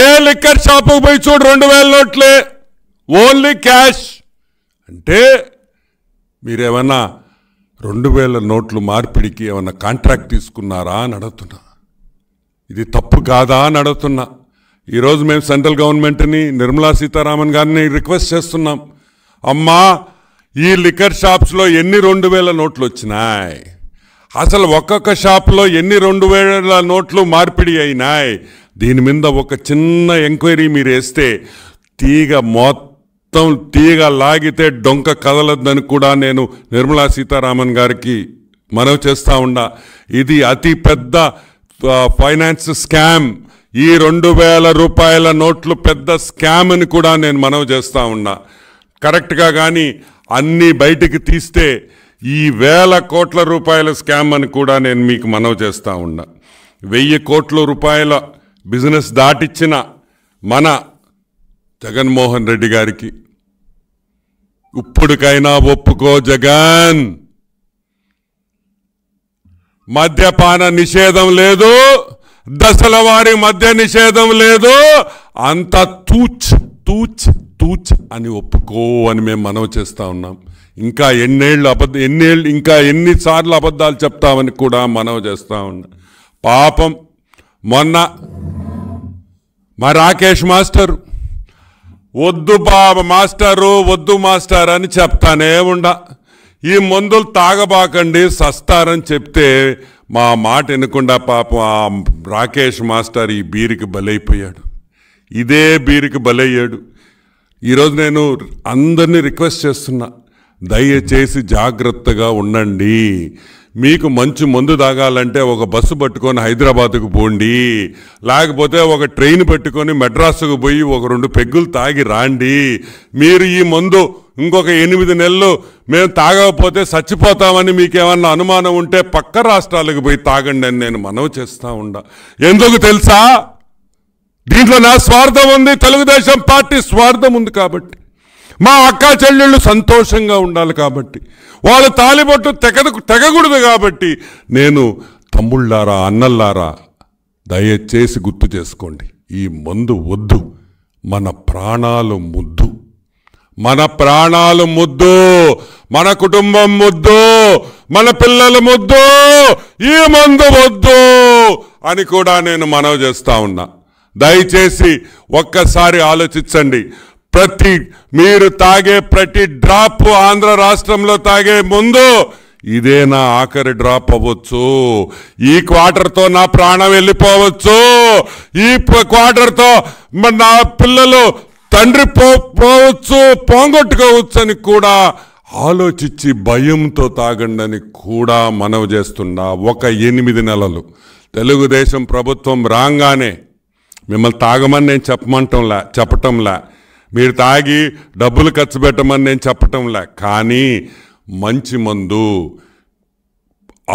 ఏ liquor షాపుకు పోయి చూడు రెండు వేల నోట్లే ఓన్లీ క్యాష్ అంటే మీరేమన్నా రెండు వేల నోట్లు మార్పిడికి ఏమన్నా కాంట్రాక్ట్ తీసుకున్నారా అని అడుగుతున్నా ఇది తప్పు కాదా అని అడుగుతున్నా ఈరోజు మేము సెంట్రల్ గవర్నమెంట్ని నిర్మలా సీతారామన్ గారిని రిక్వెస్ట్ చేస్తున్నాం అమ్మా ఈ లిక్కర్ షాప్స్లో ఎన్ని రెండు వేల నోట్లు వచ్చినాయి అసలు ఒక్కొక్క షాప్లో ఎన్ని రెండు వేల నోట్లు మార్పిడి అయినాయి దీని మీద ఒక చిన్న ఎంక్వైరీ మీరు వేస్తే తీగ మొత్తం తీగ లాగితే డొంక కదలద్దని కూడా నేను నిర్మలా సీతారామన్ గారికి మనవి చేస్తూ ఉండా ఇది అతి పెద్ద ఫైనాన్స్ స్కామ్ ఈ రెండు వేల రూపాయల నోట్లు పెద్ద స్కామ్ అని కూడా నేను మనవి చేస్తూ ఉన్నా కరెక్ట్గా కానీ అన్నీ బయటికి తీస్తే ఈ వేల కోట్ల రూపాయల స్కామ్ అని కూడా నేను మీకు మనవి చేస్తూ ఉన్నా వెయ్యి కోట్ల రూపాయల బిజినెస్ దాటిచ్చిన మన జగన్మోహన్ రెడ్డి గారికి ఇప్పుడుకైనా ఒప్పుకో జగన్ మద్యపాన నిషేధం లేదు దశల వారి మధ్య నిషేధం లేదు అంత తూచ్ తూచ్ తూచ్ అని ఒప్పుకో అని మేము మనవి చేస్తూ ఉన్నాం ఇంకా ఎన్నేళ్ళు అబద్ధ ఎన్నేళ్ళు ఇంకా ఎన్నిసార్లు అబద్ధాలు చెప్తామని కూడా మనవి చేస్తూ ఉన్నాం పాపం మొన్న మా రాకేష్ మాస్టరు వద్దు బాబా మాస్టరు వద్దు మాస్టర్ అని చెప్తానే ఉండా ఈ మందులు తాగబాకండి సస్తారని చెప్తే మా మాట వినకుండా పాపం ఆ రాకేష్ మాస్టర్ ఈ బీరికి బలైపోయాడు ఇదే బీరికి బలయ్యాడు ఈరోజు నేను అందరినీ రిక్వెస్ట్ చేస్తున్నా దయచేసి జాగ్రత్తగా ఉండండి మీకు మంచి మందు తాగాలంటే ఒక బస్సు పట్టుకొని హైదరాబాద్కు పోండి లేకపోతే ఒక ట్రైన్ పెట్టుకొని మెడ్రాస్కు పోయి ఒక రెండు పెగ్గులు తాగి రాండి మీరు ఈ మందు ఇంకొక ఎనిమిది నెలలు మేము తాగకపోతే చచ్చిపోతామని మీకు ఏమన్నా అనుమానం ఉంటే పక్క రాష్ట్రాలకు పోయి తాగండి అని నేను మనవి చేస్తూ ఉండా ఎందుకు తెలుసా దీంట్లో నా స్వార్థం ఉంది తెలుగుదేశం పార్టీ స్వార్థం ఉంది కాబట్టి మా అక్క చెల్లెళ్ళు సంతోషంగా ఉండాలి కాబట్టి వాళ్ళ తాలిబొట్టు తెగదు తెగకూడదు కాబట్టి నేను తమ్ముళ్ళారా అన్నల్లారా దయచేసి గుర్తు చేసుకోండి ఈ మందు వద్దు మన ప్రాణాలు ముద్దు మన ప్రాణాలు ముద్దు మన కుటుంబం ముద్దు మన పిల్లల ముద్దు ఈ మందు వద్దు అని కూడా నేను మనవి చేస్తా ఉన్నా దయచేసి ఒక్కసారి ఆలోచించండి ప్రతి మీరు తాగే ప్రతి డ్రాప్ ఆంధ్ర రాష్ట్రంలో తాగే ముందు ఇదే నా ఆఖరి డ్రాప్ అవ్వచ్చు ఈ క్వార్టర్తో నా ప్రాణం వెళ్ళిపోవచ్చు ఈ క్వార్టర్తో నా పిల్లలు తండ్రి పోవచ్చు పోంగొట్టుకోవచ్చు అని కూడా ఆలోచించి భయంతో తాగండి అని కూడా మనవి చేస్తున్నా ఒక ఎనిమిది నెలలు తెలుగుదేశం ప్రభుత్వం రాగానే మిమ్మల్ని తాగమని నేను చెప్పమంటంలా చెప్పటంలా మీరు తాగి డబ్బులు ఖర్చు పెట్టమని నేను చెప్పటంలే కానీ మంచి మందు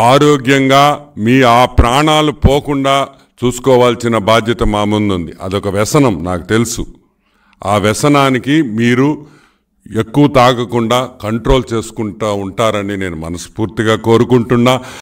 ఆరోగ్యంగా మీ ఆ ప్రాణాలు పోకుండా చూసుకోవాల్సిన బాధ్యత మా ముందుంది అదొక వ్యసనం నాకు తెలుసు ఆ వ్యసనానికి మీరు ఎక్కువ తాగకుండా కంట్రోల్ చేసుకుంటూ ఉంటారని నేను మనస్ఫూర్తిగా కోరుకుంటున్నా